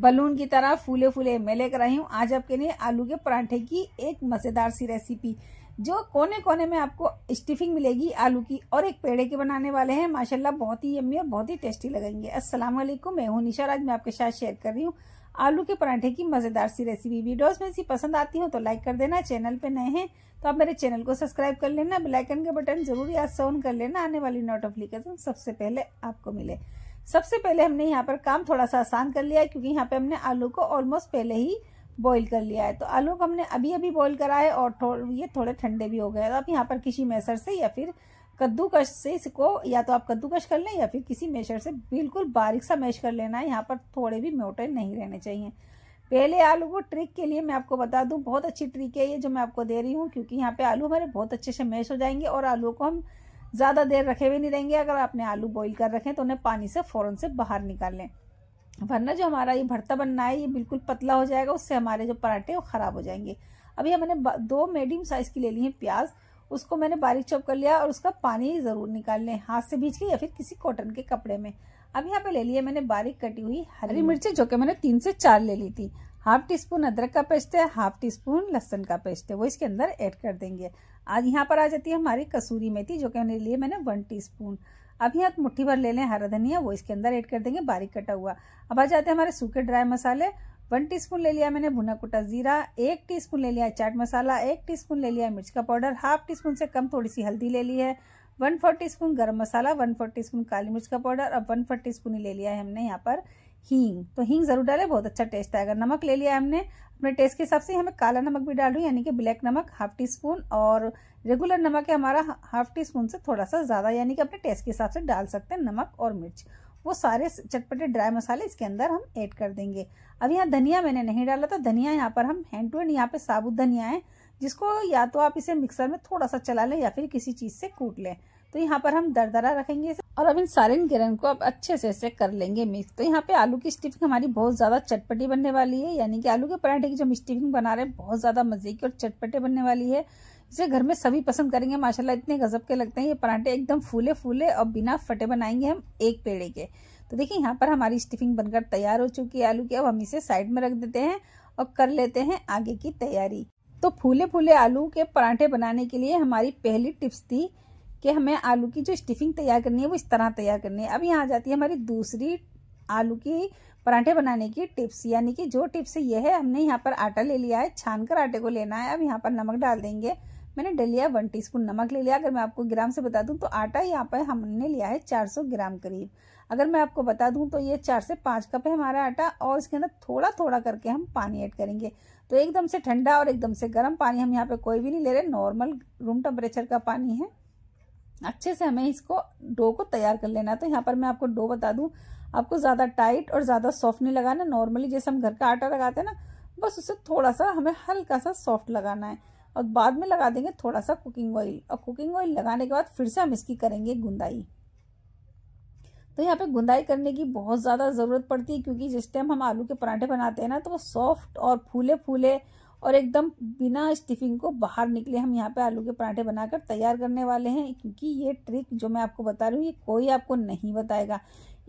balloon की तरह फूले फूले मैं लेकर आई हूँ आज आपके लिए आलू के परांठे की एक मज़ेदार सी रेसिपी जो कोने कोने में आपको स्टिफिंग मिलेगी आलू की और एक पेड़े के बनाने वाले हैं माशाल्लाह बहुत ही यम्मी और बहुत ही टेस्टी लगेंगे अस्सलाम वालेकुम मैं हूँ निशा आज मैं आपके साथ शेयर कर रही हूँ आलू के परांठे की मज़ेदार सी रेसिपी वीडियोज में सी पसंद आती हो तो लाइक कर देना चैनल पे नए हैं तो आप मेरे चैनल को सब्सक्राइब कर लेना बेलाइकन के बटन जरूर याद से ऑन कर लेना आने वाली नोटिफिकेशन सबसे पहले आपको मिले सबसे पहले हमने यहाँ पर काम थोड़ा सा आसान कर लिया है क्योंकि यहाँ पे हमने आलू को ऑलमोस्ट पहले ही बॉईल कर लिया है तो आलू को हमने अभी अभी बॉईल करा है और थो, ये थोड़े ठंडे भी हो गए तो आप यहाँ पर किसी मेसर से या फिर कद्दूकश से इसको या तो आप कद्दूकश कर लें या फिर किसी मेसर से बिल्कुल बारीक सा मैश कर लेना है यहाँ पर थोड़े भी मोटे नहीं रहने चाहिए पहले आलू को ट्रिक के लिए मैं आपको बता दूँ बहुत अच्छी ट्रिक है ये जो मैं आपको दे रही हूँ क्योंकि यहाँ पे आलू हमारे बहुत अच्छे से मैश हो जाएंगे और आलू को हम ज़्यादा देर रखे हुए नहीं रहेंगे अगर आपने आलू बॉईल कर रखें तो उन्हें पानी से फ़ौरन से बाहर निकाल लें वरना जो हमारा ये भरता बनना है ये बिल्कुल पतला हो जाएगा उससे हमारे जो पराठे वो ख़राब हो जाएंगे अभी हमने दो मीडियम साइज़ की ले ली है प्याज उसको मैंने बारीक चॉप कर लिया और उसका पानी ज़रूर निकाल लें हाथ से भीज के या फिर किसी कॉटन के कपड़े में अब यहाँ पे ले लिए मैंने बारीक कटी हुई हरी मिर्ची जो कि मैंने तीन से चार ले ली थी हाफ टी स्पून अदरक का पेस्ट है हाफ टी स्पून लहसन का पेस्ट है वो इसके अंदर ऐड कर देंगे आज यहाँ पर आ जाती है हमारी कसूरी मेथी जो कि लिए मैंने वन टी स्पून अभी हाथ मुट्ठी भर ले लें हरा धनिया वो इसके अंदर ऐड कर देंगे बारीक कटा हुआ अब आ जाते हैं हमारे सूखे ड्राई मसाले वन स्पून ले लिया मैंने भुना कुटा जीरा एक स्पून ले लिया चाट मसाला एक स्पून ले लिया मिर्च का पाउडर हाफ टी स्पून से कम थोड़ी सी हल्दी ले ली है one four teaspoon garam masala one four teaspoon काली मिर्च का पाउडर और वन फोर टी स्पून ले लिया है हमने यहाँ पर हींग तो हींग ज़रूर डालें बहुत अच्छा टेस्ट आएगा नमक ले लिया हमने अपने टेस्ट के हिसाब से हमें काला नमक भी डाल यानी कि ब्लैक नमक हाफ टी स्पून और रेगुलर नमक है हमारा हाफ टी स्पून से थोड़ा सा ज़्यादा यानी कि अपने टेस्ट के हिसाब से डाल सकते हैं नमक और मिर्च वो सारे चटपटे ड्राई मसाले इसके अंदर हम ऐड कर देंगे अब यहाँ धनिया मैंने नहीं डाला था धनिया यहाँ पर हम हैंड टू हैंड यहाँ पे साबुत धनिया है जिसको या तो आप इसे मिक्सर में थोड़ा सा चला लें या फिर किसी चीज़ से कूट लें तो यहाँ पर हम दरदरा रखेंगे इसे और अब इन सारे गिरन को अब अच्छे से ऐसे कर लेंगे मिक्स तो यहाँ पे आलू की स्टिफिंग हमारी बहुत ज़्यादा चटपटी बनने वाली है यानी कि आलू के पराठे की जो हम स्टिफिंग बना रहे हैं बहुत ज़्यादा मज़े की और चटपटे बनने वाली है इसे घर में सभी पसंद करेंगे माशाल्लाह इतने गज़ब के लगते हैं ये पराठे एकदम फूले फूले और बिना फटे बनाएंगे हम एक पेड़े के तो देखिए यहाँ पर हमारी स्टिफिंग बनकर तैयार हो चुकी है आलू की अब हम इसे साइड में रख देते हैं और कर लेते हैं आगे की तैयारी तो फूले फूले आलू के पराठे बनाने के लिए हमारी पहली टिप्स थी कि हमें आलू की जो स्टिफिंग तैयार करनी है वो इस तरह तैयार करनी है अब यहाँ आ जाती है हमारी दूसरी आलू की पराठे बनाने की टिप्स यानी कि जो टिप्स ये है हमने यहाँ पर आटा ले लिया है छान कर आटे को लेना है अब यहाँ पर नमक डाल देंगे मैंने डल लिया वन स्पून नमक ले लिया अगर मैं आपको ग्राम से बता दूँ तो आटा यहाँ पर हमने लिया है सौ ग्राम करीब अगर मैं आपको बता दूं तो ये चार से पाँच कप है हमारा आटा और इसके अंदर थोड़ा थोड़ा करके हम पानी ऐड करेंगे तो एकदम से ठंडा और एकदम से गर्म पानी हम यहाँ पर कोई भी नहीं ले रहे नॉर्मल रूम टेम्परेचर का पानी है अच्छे से हमें इसको डो को तैयार कर लेना है तो यहाँ पर मैं आपको डो बता दूँ आपको ज़्यादा टाइट और ज़्यादा सॉफ्ट नहीं लगाना नॉर्मली जैसे हम घर का आटा लगाते हैं ना बस उसे थोड़ा सा हमें हल्का सा सॉफ्ट लगाना है और बाद में लगा देंगे थोड़ा सा कुकिंग ऑयल और कुकिंग ऑयल लगाने के बाद फिर से हम इसकी करेंगे गुंदाई तो यहाँ पे गुंदाई करने की बहुत ज़्यादा ज़रूरत पड़ती है क्योंकि जिस टाइम हम आलू के पराठे बनाते हैं ना तो वो सॉफ्ट और फूले फूले और एकदम बिना स्टिफिंग को बाहर निकले हम यहाँ पे आलू के पराठे बनाकर तैयार करने वाले हैं क्योंकि ये ट्रिक जो मैं आपको बता रही हूँ ये कोई आपको नहीं बताएगा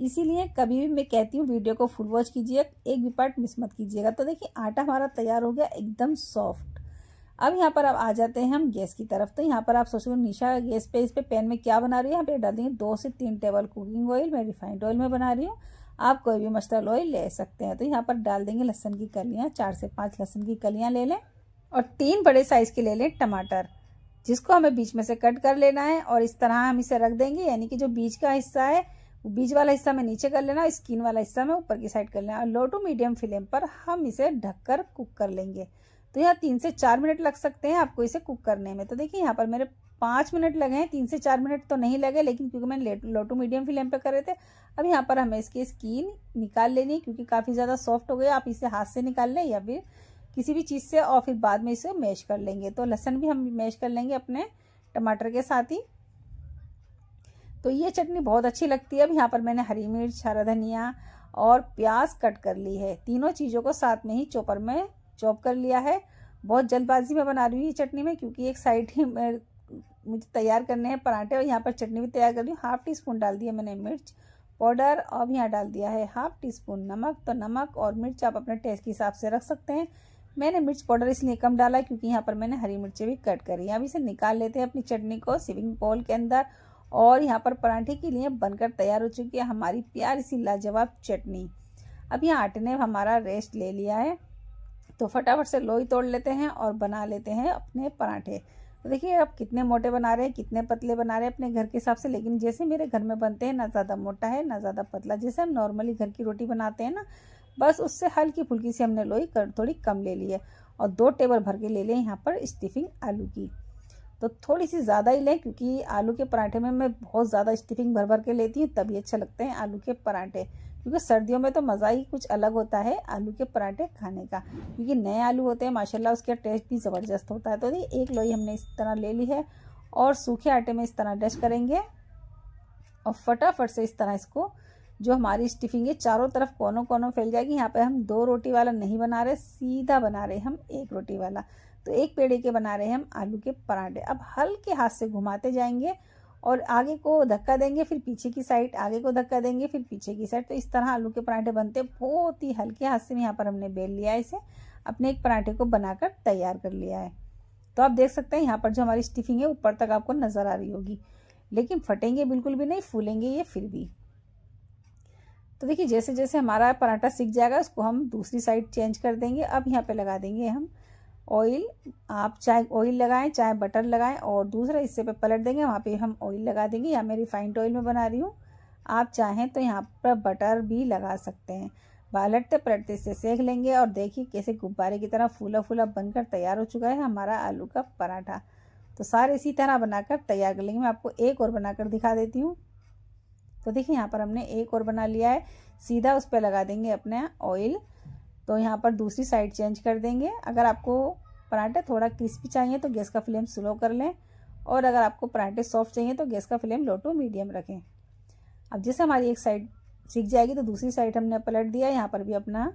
इसीलिए कभी भी मैं कहती हूँ वीडियो को फुल वॉच कीजिए एक भी पार्ट मिस मत कीजिएगा तो देखिए आटा हमारा तैयार हो गया एकदम सॉफ्ट अब यहाँ पर आप आ जाते हैं हम गैस की तरफ तो यहाँ पर आप सोच रहे हो निशा गैस पे इस पे पैन में क्या बना रही है यहाँ पे डाल देंगे दो से तीन टेबल कुकिंग ऑयल मैं रिफाइंड ऑयल में बना रही हूँ आप कोई भी मस्टर्ड ऑयल ले सकते हैं तो यहाँ पर डाल देंगे लहसन की कलियाँ चार से पाँच लहसन की कलियाँ ले लें और तीन बड़े साइज़ के ले लें टमाटर जिसको हमें बीच में से कट कर लेना है और इस तरह हम इसे रख देंगे यानी कि जो बीज का हिस्सा है बीज वाला हिस्सा में नीचे कर लेना स्किन वाला हिस्सा में ऊपर की साइड कर लेना और लो टू मीडियम फ्लेम पर हम इसे ढककर कुक कर लेंगे तो यहाँ तीन से चार मिनट लग सकते हैं आपको इसे कुक करने में तो देखिए यहाँ पर मेरे पाँच मिनट लगे हैं तीन से चार मिनट तो नहीं लगे लेकिन क्योंकि मैंने टू मीडियम फ्लेम पे कर रहे थे अब यहाँ पर हमें इसकी स्किन निकाल लेनी है क्योंकि काफ़ी ज़्यादा सॉफ्ट हो गया आप इसे हाथ से निकाल लें या फिर किसी भी चीज़ से और फिर बाद में इसे मैश कर लेंगे तो लहसन भी हम मैश कर लेंगे अपने टमाटर के साथ ही तो ये चटनी बहुत अच्छी लगती है अब यहाँ पर मैंने हरी मिर्च हरा धनिया और प्याज कट कर ली है तीनों चीज़ों को साथ में ही चॉपर में चॉप कर लिया है बहुत जल्दबाजी में बना रही हूँ ये चटनी में क्योंकि एक साइड ही मुझे तैयार करने हैं पराठे और यहाँ पर चटनी भी तैयार कर रही हूँ हाफ़ टी स्पून डाल दिया मैंने मिर्च पाउडर और यहाँ डाल दिया है हाफ़ टी स्पून नमक तो नमक और मिर्च आप अपने टेस्ट के हिसाब से रख सकते हैं मैंने मिर्च पाउडर इसलिए कम डाला क्योंकि यहाँ पर मैंने हरी मिर्चें भी कट करी अब इसे निकाल लेते हैं अपनी चटनी को सिविंग पोल के अंदर और यहाँ पर पराठे के लिए बनकर तैयार हो चुकी है हमारी प्यारी सी लाजवाब चटनी अब यहाँ आटे ने हमारा रेस्ट ले लिया है तो फटाफट से लोई तोड़ लेते हैं और बना लेते हैं अपने पराठे तो देखिए आप कितने मोटे बना रहे हैं कितने पतले बना रहे हैं अपने घर के हिसाब से लेकिन जैसे मेरे घर में बनते हैं ना ज़्यादा मोटा है ना ज़्यादा पतला जैसे हम नॉर्मली घर की रोटी बनाते हैं ना बस उससे हल्की फुल्की सी हमने लोई कर थोड़ी कम ले ली है और दो टेबल भर के ले लें यहाँ पर स्टिफिंग आलू की तो थोड़ी सी ज़्यादा ही लें क्योंकि आलू के पराठे में मैं बहुत ज़्यादा स्टिफिंग भर भर के लेती हूँ तभी अच्छा लगते हैं आलू के पराठे क्योंकि सर्दियों में तो मज़ा ही कुछ अलग होता है आलू के पराठे खाने का क्योंकि नए आलू होते हैं माशाला उसका टेस्ट भी ज़बरदस्त होता है तो नहीं एक लोई हमने इस तरह ले ली है और सूखे आटे में इस तरह डश करेंगे और फटाफट से इस तरह इसको जो हमारी स्टिफिंग है चारों तरफ कोनों कोनों फैल जाएगी यहाँ पे हम दो रोटी वाला नहीं बना रहे सीधा बना रहे हम एक रोटी वाला तो एक पेड़े के बना रहे हैं हम आलू के पराठे अब हल्के हाथ से घुमाते जाएंगे और आगे को धक्का देंगे फिर पीछे की साइड आगे को धक्का देंगे फिर पीछे की साइड तो इस तरह आलू के पराठे बनते हैं बहुत ही हल्के हाथ से यहाँ पर हमने बेल लिया है इसे अपने एक पराठे को बनाकर तैयार कर लिया है तो आप देख सकते हैं यहाँ पर जो हमारी स्टिफिंग है ऊपर तक आपको नज़र आ रही होगी लेकिन फटेंगे बिल्कुल भी नहीं फूलेंगे ये फिर भी तो देखिए जैसे जैसे हमारा पराठा सीख जाएगा उसको हम दूसरी साइड चेंज कर देंगे अब यहाँ पे लगा देंगे हम ऑयल आप चाहे ऑयल लगाएं चाहे बटर लगाएं और दूसरा हिस्से पे पलट देंगे वहाँ पे हम ऑयल लगा देंगे या मैं रिफाइंड ऑयल में बना रही हूँ आप चाहें तो यहाँ पर बटर भी लगा सकते हैं पलटते पलटते इसे सेक लेंगे और देखिए कैसे गुब्बारे की तरह फूला फूला बनकर तैयार हो चुका है हमारा आलू का पराठा तो सारे इसी तरह बनाकर तैयार कर लेंगे मैं आपको एक और बनाकर दिखा देती हूँ तो देखिए यहाँ पर हमने एक और बना लिया है सीधा उस पर लगा देंगे अपने ऑयल तो यहाँ पर दूसरी साइड चेंज कर देंगे अगर आपको पराठे थोड़ा क्रिस्पी चाहिए तो गैस का फ्लेम स्लो कर लें और अगर आपको पराठे सॉफ्ट चाहिए तो गैस का फ्लेम लो टू मीडियम रखें अब जैसे हमारी एक साइड सीख जाएगी तो दूसरी साइड हमने पलट दिया यहाँ पर भी अपना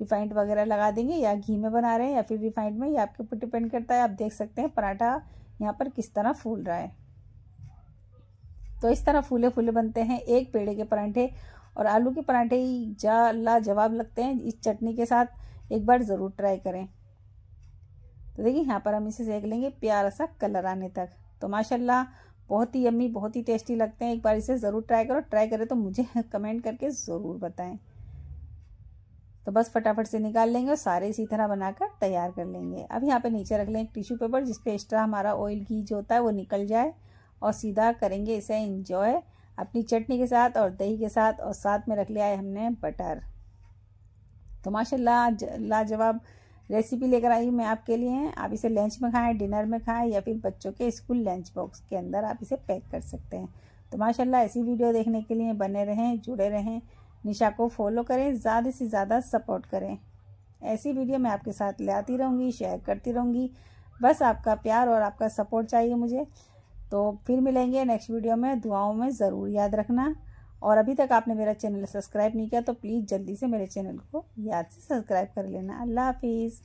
रिफाइंड वगैरह लगा देंगे या घी में बना रहे हैं या फिर रिफाइंड में ये आपके ऊपर डिपेंड करता है आप देख सकते हैं पराठा यहाँ पर किस तरह फूल रहा है तो इस तरह फूले फूले बनते हैं एक पेड़े के पराठे और आलू के पराठे ही जा लाजवाब लगते हैं इस चटनी के साथ एक बार ज़रूर ट्राई करें तो देखिए यहाँ पर हम इसे सेक लेंगे प्यारा सा कलर आने तक तो माशाल्लाह बहुत ही यम्मी बहुत ही टेस्टी लगते हैं एक बार इसे ज़रूर ट्राई करो ट्राई करें तो मुझे कमेंट करके ज़रूर बताएं तो बस फटाफट से निकाल लेंगे और सारे इसी तरह बनाकर तैयार कर लेंगे अब यहाँ पे नीचे रख लें टिश्यू पेपर जिस एक्स्ट्रा हमारा ऑयल घी जो होता है वो निकल जाए और सीधा करेंगे इसे इंजॉय अपनी चटनी के साथ और दही के साथ और साथ में रख लिया है हमने बटर तो माशा लाजवाब रेसिपी लेकर आई मैं आपके लिए आप इसे लंच में खाएं डिनर में खाएं या फिर बच्चों के स्कूल लंच बॉक्स के अंदर आप इसे पैक कर सकते हैं तो माशाला ऐसी वीडियो देखने के लिए बने रहें जुड़े रहें निशा को फॉलो करें ज़्यादा से ज़्यादा सपोर्ट करें ऐसी वीडियो मैं आपके साथ ले आती रहूँगी शेयर करती रहूँगी बस आपका प्यार और आपका सपोर्ट चाहिए मुझे तो फिर मिलेंगे नेक्स्ट वीडियो में दुआओं में ज़रूर याद रखना और अभी तक आपने मेरा चैनल सब्सक्राइब नहीं किया तो प्लीज़ जल्दी से मेरे चैनल को याद से सब्सक्राइब कर लेना अल्लाह हाफिज़